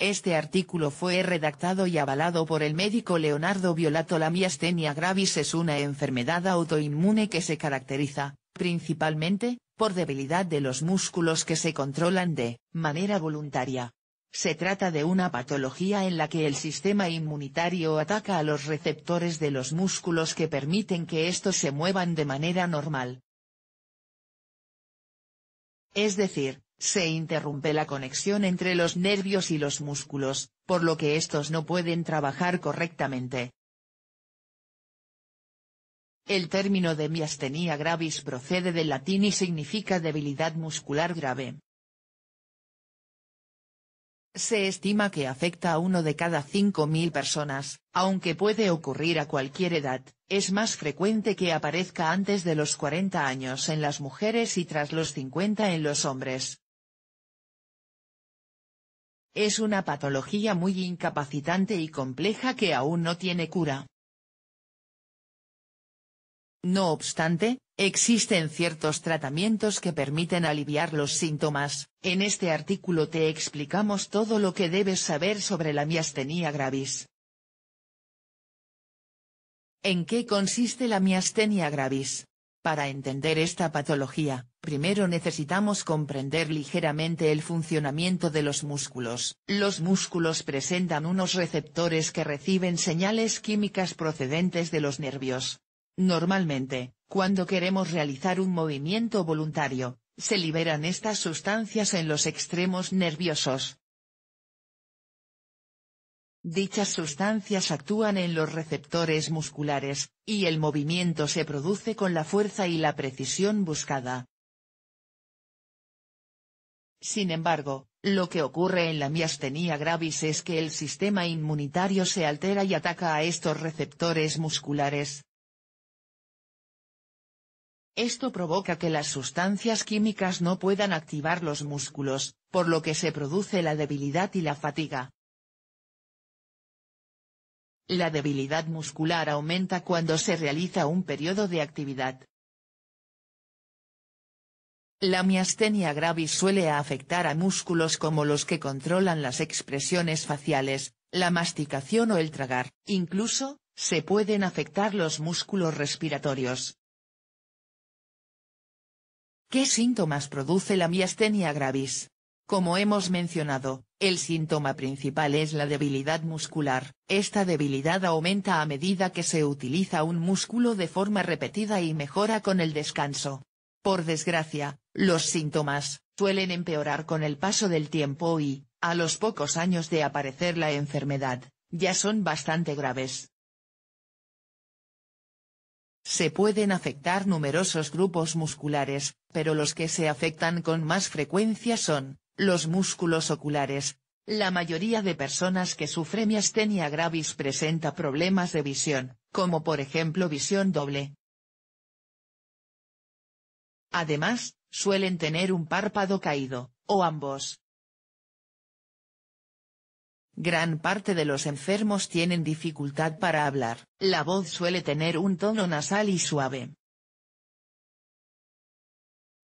Este artículo fue redactado y avalado por el médico Leonardo Violato. La miastenia gravis es una enfermedad autoinmune que se caracteriza, principalmente, por debilidad de los músculos que se controlan de manera voluntaria. Se trata de una patología en la que el sistema inmunitario ataca a los receptores de los músculos que permiten que estos se muevan de manera normal. Es decir, se interrumpe la conexión entre los nervios y los músculos, por lo que estos no pueden trabajar correctamente. El término de miastenia gravis procede del latín y significa debilidad muscular grave. Se estima que afecta a uno de cada 5.000 personas, aunque puede ocurrir a cualquier edad, es más frecuente que aparezca antes de los 40 años en las mujeres y tras los 50 en los hombres. Es una patología muy incapacitante y compleja que aún no tiene cura. No obstante, existen ciertos tratamientos que permiten aliviar los síntomas, en este artículo te explicamos todo lo que debes saber sobre la miastenia gravis. ¿En qué consiste la miastenia gravis? Para entender esta patología, primero necesitamos comprender ligeramente el funcionamiento de los músculos. Los músculos presentan unos receptores que reciben señales químicas procedentes de los nervios. Normalmente, cuando queremos realizar un movimiento voluntario, se liberan estas sustancias en los extremos nerviosos, Dichas sustancias actúan en los receptores musculares, y el movimiento se produce con la fuerza y la precisión buscada. Sin embargo, lo que ocurre en la miastenia gravis es que el sistema inmunitario se altera y ataca a estos receptores musculares. Esto provoca que las sustancias químicas no puedan activar los músculos, por lo que se produce la debilidad y la fatiga. La debilidad muscular aumenta cuando se realiza un periodo de actividad. La miastenia gravis suele afectar a músculos como los que controlan las expresiones faciales, la masticación o el tragar. Incluso, se pueden afectar los músculos respiratorios. ¿Qué síntomas produce la miastenia gravis? Como hemos mencionado, el síntoma principal es la debilidad muscular, esta debilidad aumenta a medida que se utiliza un músculo de forma repetida y mejora con el descanso. Por desgracia, los síntomas, suelen empeorar con el paso del tiempo y, a los pocos años de aparecer la enfermedad, ya son bastante graves. Se pueden afectar numerosos grupos musculares, pero los que se afectan con más frecuencia son, los músculos oculares. La mayoría de personas que sufren miastenia gravis presenta problemas de visión, como por ejemplo visión doble. Además, suelen tener un párpado caído, o ambos. Gran parte de los enfermos tienen dificultad para hablar, la voz suele tener un tono nasal y suave.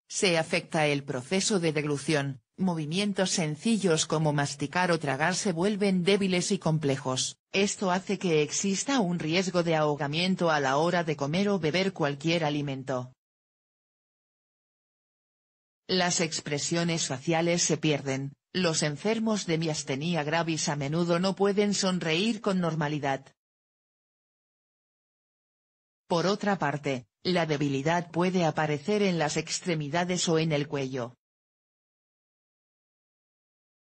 Se afecta el proceso de deglución, Movimientos sencillos como masticar o tragar se vuelven débiles y complejos, esto hace que exista un riesgo de ahogamiento a la hora de comer o beber cualquier alimento. Las expresiones faciales se pierden, los enfermos de miastenia gravis a menudo no pueden sonreír con normalidad. Por otra parte, la debilidad puede aparecer en las extremidades o en el cuello.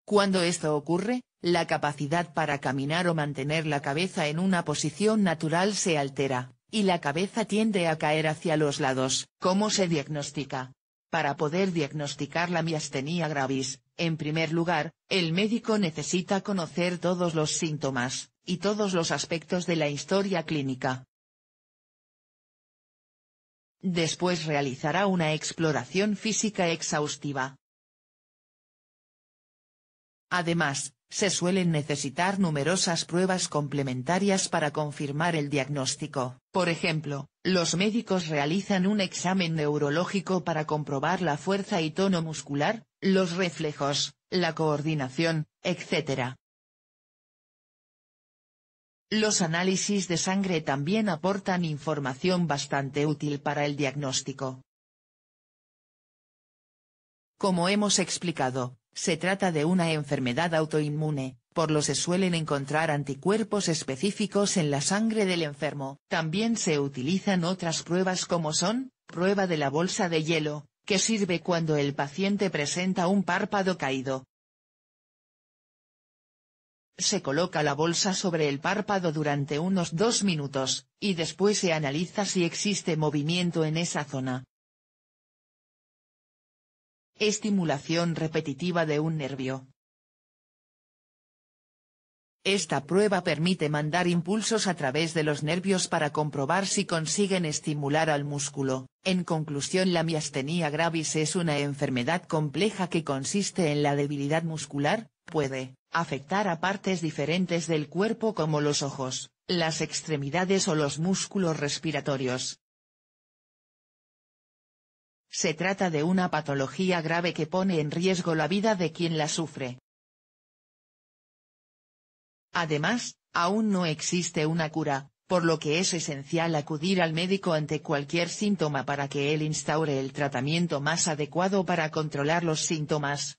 Cuando esto ocurre, la capacidad para caminar o mantener la cabeza en una posición natural se altera, y la cabeza tiende a caer hacia los lados. ¿Cómo se diagnostica? Para poder diagnosticar la miastenia gravis, en primer lugar, el médico necesita conocer todos los síntomas, y todos los aspectos de la historia clínica. Después realizará una exploración física exhaustiva, Además, se suelen necesitar numerosas pruebas complementarias para confirmar el diagnóstico. Por ejemplo, los médicos realizan un examen neurológico para comprobar la fuerza y tono muscular, los reflejos, la coordinación, etc. Los análisis de sangre también aportan información bastante útil para el diagnóstico. Como hemos explicado, se trata de una enfermedad autoinmune, por lo se suelen encontrar anticuerpos específicos en la sangre del enfermo. También se utilizan otras pruebas como son, prueba de la bolsa de hielo, que sirve cuando el paciente presenta un párpado caído. Se coloca la bolsa sobre el párpado durante unos dos minutos, y después se analiza si existe movimiento en esa zona. Estimulación repetitiva de un nervio. Esta prueba permite mandar impulsos a través de los nervios para comprobar si consiguen estimular al músculo. En conclusión la miastenia gravis es una enfermedad compleja que consiste en la debilidad muscular, puede afectar a partes diferentes del cuerpo como los ojos, las extremidades o los músculos respiratorios. Se trata de una patología grave que pone en riesgo la vida de quien la sufre. Además, aún no existe una cura, por lo que es esencial acudir al médico ante cualquier síntoma para que él instaure el tratamiento más adecuado para controlar los síntomas.